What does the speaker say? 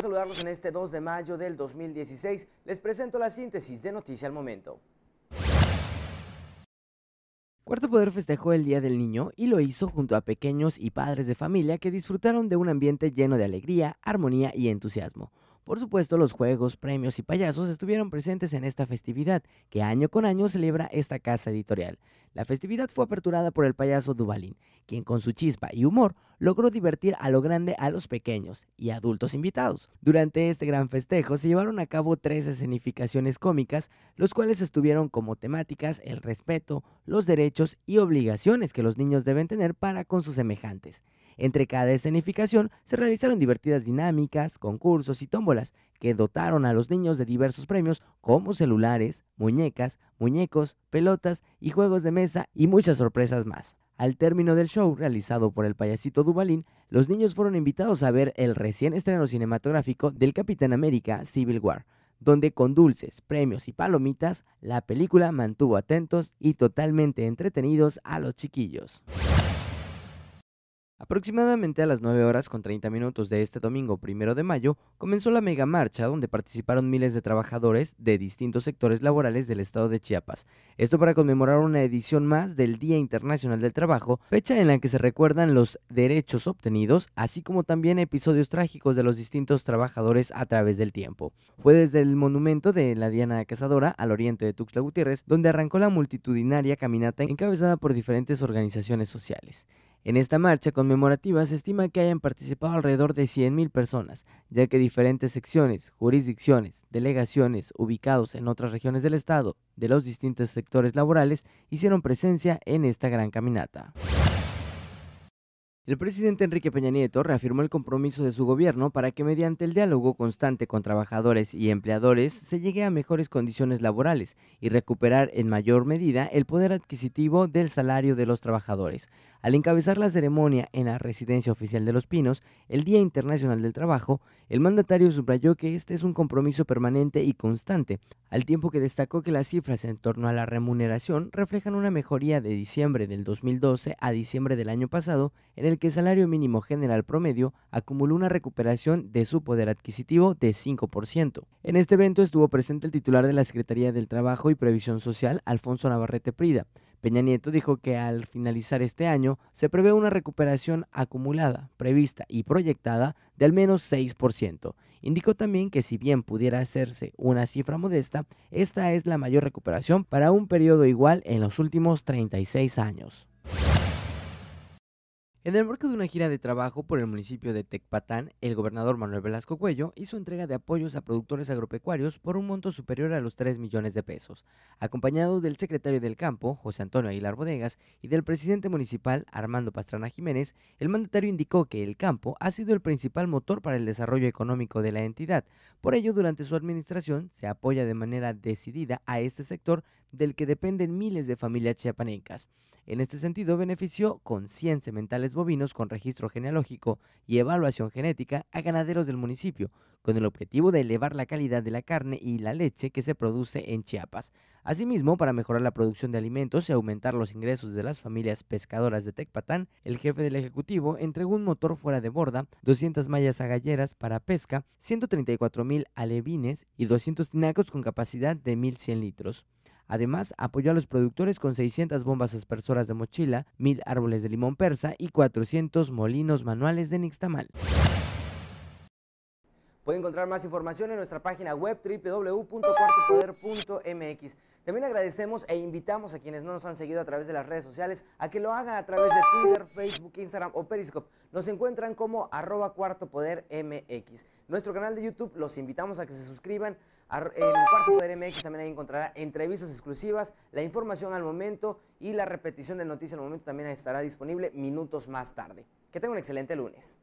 saludarlos en este 2 de mayo del 2016. Les presento la síntesis de Noticia al Momento. Cuarto Poder festejó el Día del Niño y lo hizo junto a pequeños y padres de familia que disfrutaron de un ambiente lleno de alegría, armonía y entusiasmo. Por supuesto, los juegos, premios y payasos estuvieron presentes en esta festividad, que año con año celebra esta casa editorial. La festividad fue aperturada por el payaso Dubalín, quien con su chispa y humor logró divertir a lo grande a los pequeños y adultos invitados. Durante este gran festejo se llevaron a cabo tres escenificaciones cómicas, los cuales estuvieron como temáticas el respeto, los derechos y obligaciones que los niños deben tener para con sus semejantes. Entre cada escenificación se realizaron divertidas dinámicas, concursos y tómbolas que dotaron a los niños de diversos premios como celulares, muñecas, muñecos, pelotas y juegos de mesa y muchas sorpresas más. Al término del show realizado por el payasito Dubalín, los niños fueron invitados a ver el recién estreno cinematográfico del Capitán América Civil War, donde con dulces, premios y palomitas, la película mantuvo atentos y totalmente entretenidos a los chiquillos. Aproximadamente a las 9 horas con 30 minutos de este domingo 1 de mayo, comenzó la mega marcha donde participaron miles de trabajadores de distintos sectores laborales del estado de Chiapas. Esto para conmemorar una edición más del Día Internacional del Trabajo, fecha en la que se recuerdan los derechos obtenidos, así como también episodios trágicos de los distintos trabajadores a través del tiempo. Fue desde el monumento de la Diana Cazadora al oriente de Tuxtla Gutiérrez donde arrancó la multitudinaria caminata encabezada por diferentes organizaciones sociales. En esta marcha conmemorativa se estima que hayan participado alrededor de 100.000 personas, ya que diferentes secciones, jurisdicciones, delegaciones ubicados en otras regiones del Estado, de los distintos sectores laborales, hicieron presencia en esta gran caminata. El presidente Enrique Peña Nieto reafirmó el compromiso de su gobierno para que mediante el diálogo constante con trabajadores y empleadores se llegue a mejores condiciones laborales y recuperar en mayor medida el poder adquisitivo del salario de los trabajadores. Al encabezar la ceremonia en la residencia oficial de Los Pinos, el Día Internacional del Trabajo, el mandatario subrayó que este es un compromiso permanente y constante, al tiempo que destacó que las cifras en torno a la remuneración reflejan una mejoría de diciembre del 2012 a diciembre del año pasado, en el que el salario mínimo general promedio acumuló una recuperación de su poder adquisitivo de 5%. En este evento estuvo presente el titular de la Secretaría del Trabajo y Previsión Social, Alfonso Navarrete Prida, Peña Nieto dijo que al finalizar este año se prevé una recuperación acumulada, prevista y proyectada de al menos 6%. Indicó también que si bien pudiera hacerse una cifra modesta, esta es la mayor recuperación para un periodo igual en los últimos 36 años. En el marco de una gira de trabajo por el municipio de Tecpatán, el gobernador Manuel Velasco Cuello hizo entrega de apoyos a productores agropecuarios por un monto superior a los 3 millones de pesos, acompañado del secretario del campo, José Antonio Aguilar Bodegas, y del presidente municipal, Armando Pastrana Jiménez, el mandatario indicó que el campo ha sido el principal motor para el desarrollo económico de la entidad. Por ello, durante su administración se apoya de manera decidida a este sector del que dependen miles de familias chiapanecas. En este sentido, benefició con 100 cementales bovinos con registro genealógico y evaluación genética a ganaderos del municipio, con el objetivo de elevar la calidad de la carne y la leche que se produce en Chiapas. Asimismo, para mejorar la producción de alimentos y aumentar los ingresos de las familias pescadoras de Tecpatán, el jefe del Ejecutivo entregó un motor fuera de borda, 200 mallas agalleras para pesca, 134 mil alevines y 200 tinacos con capacidad de 1.100 litros. Además, apoyó a los productores con 600 bombas aspersoras de mochila, 1000 árboles de limón persa y 400 molinos manuales de nixtamal. Pueden encontrar más información en nuestra página web www.cuartopoder.mx. También agradecemos e invitamos a quienes no nos han seguido a través de las redes sociales a que lo hagan a través de Twitter, Facebook, Instagram o Periscope. Nos encuentran como arroba cuartopodermx. Nuestro canal de YouTube los invitamos a que se suscriban. En Cuarto Poder MX también ahí encontrará entrevistas exclusivas, la información al momento y la repetición de noticias al momento también estará disponible minutos más tarde. Que tengan un excelente lunes.